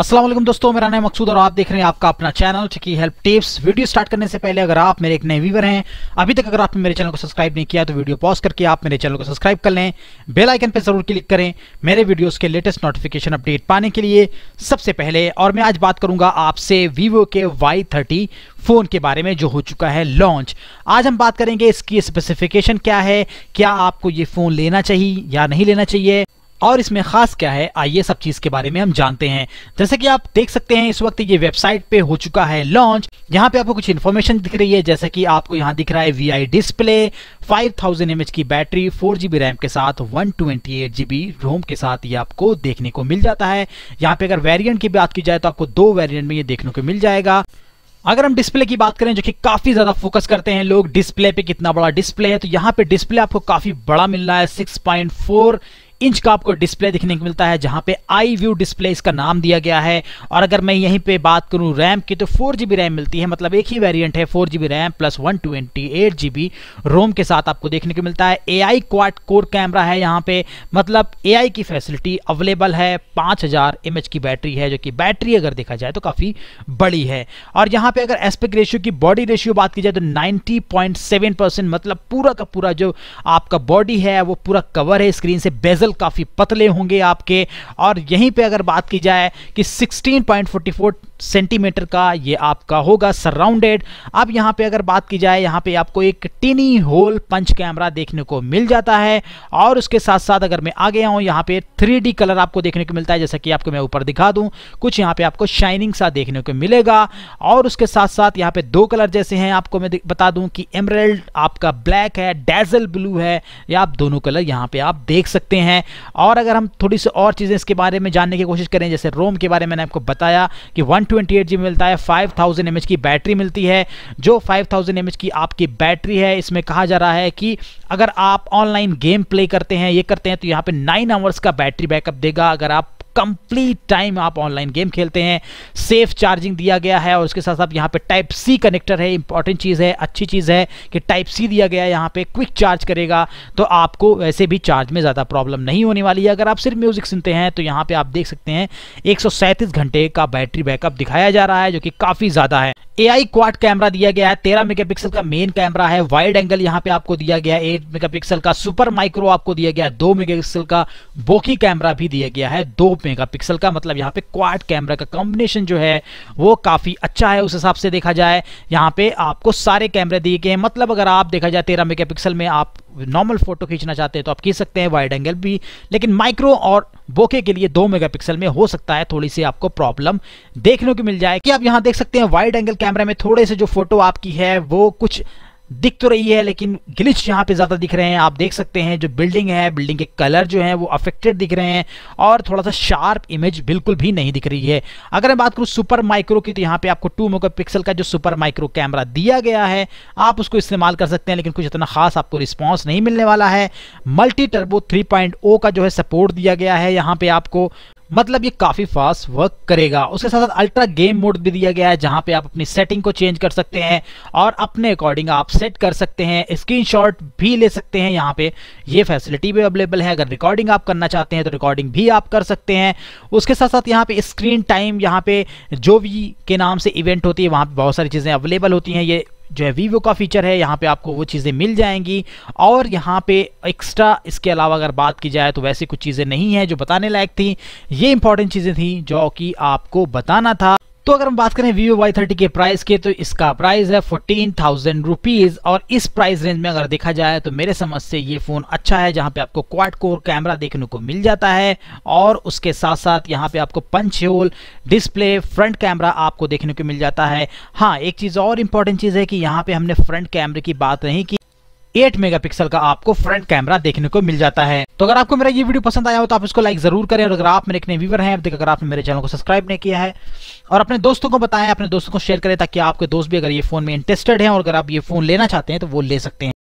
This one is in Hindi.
असलम दोस्तों मेरा नाम मकसूद और आप देख रहे हैं आपका अपना चैनल चिकी हेल्प टिप्स वीडियो स्टार्ट करने से पहले अगर आप मेरे एक नए व्यूवर हैं अभी तक अगर आपने मेरे चैनल को सब्सक्राइब नहीं किया तो वीडियो पॉज करके आप मेरे चैनल को सब्सक्राइब कर लें बेल आइकन पर जरूर क्लिक करें मेरे वीडियोस के लेटेस्ट नोटिफिकेशन अपडेट पाने के लिए सबसे पहले और मैं आज बात करूंगा आपसे वीवो के वाई थर्टी फ़ोन के बारे में जो हो चुका है लॉन्च आज हम बात करेंगे इसकी स्पेसिफिकेशन क्या है क्या आपको ये फ़ोन लेना चाहिए या नहीं लेना चाहिए और इसमें खास क्या है आइए सब चीज के बारे में हम जानते हैं जैसे कि आप देख सकते हैं इस वक्त ये वेबसाइट पे हो चुका है लॉन्च यहाँ पे आपको कुछ इन्फॉर्मेशन दिख रही है जैसे कि आपको यहाँ दिख रहा है वी डिस्प्ले 5000 थाउजेंड की बैटरी फोर जीबी रैम के साथ one twenty eight GB ROM के साथ ये आपको देखने को मिल जाता है यहाँ पे अगर वेरियंट की बात की जाए तो आपको दो वेरियंट में ये देखने को मिल जाएगा अगर हम डिस्प्ले की बात करें जो कि काफी ज्यादा फोकस करते हैं लोग डिस्प्ले पे कितना बड़ा डिस्प्ले है तो यहाँ पे डिस्प्ले आपको काफी बड़ा मिल रहा है 6.4 इंच का आपको डिस्प्ले देखने को मिलता है जहां पे आई व्यू डिस्प्ले इसका नाम दिया गया है और अगर मैं यहीं पे बात करूं रैम की तो फोर जीबी रैम मिलती है मतलब एक ही वेरिएंट है four GB RAM plus one twenty eight GB ROM के साथ आपको देखने को मिलता है ए आई क्वाट कोर कैमरा है यहाँ पे मतलब ए आई की फैसिलिटी अवेलेबल है पाँच हजार एम एच की बैटरी है जो कि बैटरी अगर देखा जाए तो काफ़ी बड़ी है और यहाँ पे अगर एस्पेक्ट रेशियो की बॉडी रेशियो बात की जाए तो 90.7 परसेंट मतलब पूरा का पूरा जो आपका बॉडी है वो पूरा कवर है स्क्रीन से बेजल मसल काफ़ी पतले होंगे आपके और यहीं पे अगर बात की जाए कि 16.44 सेंटीमीटर का ये आपका होगा सराउंडेड अब यहाँ पे अगर बात की जाए यहाँ पे आपको एक टिनी होल पंच कैमरा देखने को मिल जाता है और उसके साथ साथ अगर मैं आगे आऊँ यहाँ पे थ्री कलर आपको देखने को मिलता है जैसा कि आपको मैं ऊपर दिखा दूँ कुछ यहाँ पे आपको शाइनिंग सा देखने को मिलेगा और उसके साथ साथ यहाँ पे दो कलर जैसे हैं आपको मैं बता दूँ कि एमरेल्ड आपका ब्लैक है डेजल ब्लू है या आप दोनों कलर यहाँ पे आप देख सकते हैं और अगर हम थोड़ी सी और चीज़ें इसके बारे में जानने की कोशिश करें जैसे रोम के बारे में मैंने आपको बताया कि वन 128 मिलता है 5000 एमएच की बैटरी मिलती है जो 5000 एमएच की आपकी बैटरी है इसमें कहा जा रहा है कि अगर आप ऑनलाइन गेम प्ले करते हैं ये करते हैं तो यहाँ पे नाइन आवर्स का बैटरी बैकअप देगा अगर आप कंप्लीट टाइम आप ऑनलाइन गेम खेलते हैं सेफ चार्जिंग दिया गया है और उसके साथ साथ यहाँ पे टाइप सी कनेक्टर है इंपॉर्टेंट चीज़ है अच्छी चीज़ है कि टाइप सी दिया गया है यहाँ पे क्विक चार्ज करेगा तो आपको वैसे भी चार्ज में ज़्यादा प्रॉब्लम नहीं होने वाली है अगर आप सिर्फ म्यूज़िक सुनते हैं तो यहाँ पर आप देख सकते हैं एक घंटे का बैटरी बैकअप दिखाया जा रहा है जो कि काफ़ी ज़्यादा है ए आई क्वाड कैमरा दिया गया है तेरह मेगापिक्सल का मेन कैमरा है वाइड एंगल यहाँ पे आपको दिया गया है 8 मेगापिक्सल का सुपर माइक्रो आपको दिया गया है 2 मेगापिक्सल का बोकी कैमरा भी दिया गया है दो मेगापिक्सल का मतलब यहाँ पे क्वाड कैमरा का कॉम्बिनेशन जो है वो काफ़ी अच्छा है उस हिसाब से देखा जाए यहाँ पे आपको सारे कैमरे दिए गए हैं मतलब अगर आप देखा जाए तेरह मेगा में आप नॉर्मल फोटो खींचना चाहते हैं तो आप खींच सकते हैं वाइड एंगल भी लेकिन माइक्रो और बोके के लिए दो मेगा में हो सकता है थोड़ी सी आपको प्रॉब्लम देखने को मिल जाए कि आप यहाँ देख सकते हैं वाइड एंगल कैमरा में थोड़े से जो फोटो आपकी है वो कुछ दिख तो रही है लेकिन ग्लिच यहाँ पे ज़्यादा दिख रहे हैं आप देख सकते हैं जो बिल्डिंग है बिल्डिंग के कलर जो है वो अफेक्टेड दिख रहे हैं और थोड़ा सा शार्प इमेज बिल्कुल भी नहीं दिख रही है अगर मैं बात करूँ सुपर माइक्रो की तो यहाँ पे आपको टू मेगा का जो सुपर माइक्रो कैमरा दिया गया है आप उसको इस्तेमाल कर सकते हैं लेकिन कुछ इतना खास आपको रिस्पॉन्स नहीं मिलने वाला है मल्टी टर्बो थ्री का जो है सपोर्ट दिया गया है यहाँ पर आपको मतलब ये काफ़ी फास्ट वर्क करेगा उसके साथ साथ अल्ट्रा गेम मोड भी दिया गया है जहाँ पे आप अपनी सेटिंग को चेंज कर सकते हैं और अपने अकॉर्डिंग आप सेट कर सकते हैं स्क्रीनशॉट भी ले सकते हैं यहाँ पे ये फैसिलिटी भी अवेलेबल है अगर रिकॉर्डिंग आप करना चाहते हैं तो रिकॉर्डिंग भी आप कर सकते हैं उसके साथ साथ यहाँ पे स्क्रीन टाइम यहाँ पे जो भी के नाम से इवेंट होती है वहाँ पर बहुत सारी चीज़ें अवेलेबल होती हैं ये जो है वीवो का फीचर है यहाँ पे आपको वो चीज़ें मिल जाएंगी और यहाँ पे एक्स्ट्रा इसके अलावा अगर बात की जाए तो वैसे कुछ चीज़ें नहीं है जो बताने लायक थी ये इंपॉर्टेंट चीज़ें थी जो कि आपको बताना था तो अगर हम बात करें Vivo वाई थर्टी के प्राइस के तो इसका प्राइस है फोर्टीन थाउजेंड रुपीज और इस प्राइस रेंज में अगर देखा जाए तो मेरे समझ से ये फोन अच्छा है जहाँ पे आपको क्वाड कोर कैमरा देखने को मिल जाता है और उसके साथ साथ यहाँ पे आपको punch hole display front camera आपको देखने को मिल जाता है हाँ एक चीज और इंपॉर्टेंट चीज है कि यहाँ पे हमने फ्रंट कैमरे की बात नहीं की 8 मेगापिक्सल का आपको फ्रंट कैमरा देखने को मिल जाता है तो अगर आपको मेरा ये वीडियो पसंद आया हो तो आप इसको लाइक जरूर करें और अगर आप मेरे एक नए व्यूवर हैं अगर आपने मेरे चैनल को सब्सक्राइब नहीं किया है और अपने दोस्तों को बताएं अपने दोस्तों को शेयर करें ताकि आपके दोस्त भी अगर ये फोन में इंटरेस्टेड है और अगर आप ये फोन लेना चाहते हैं तो वो ले सकते हैं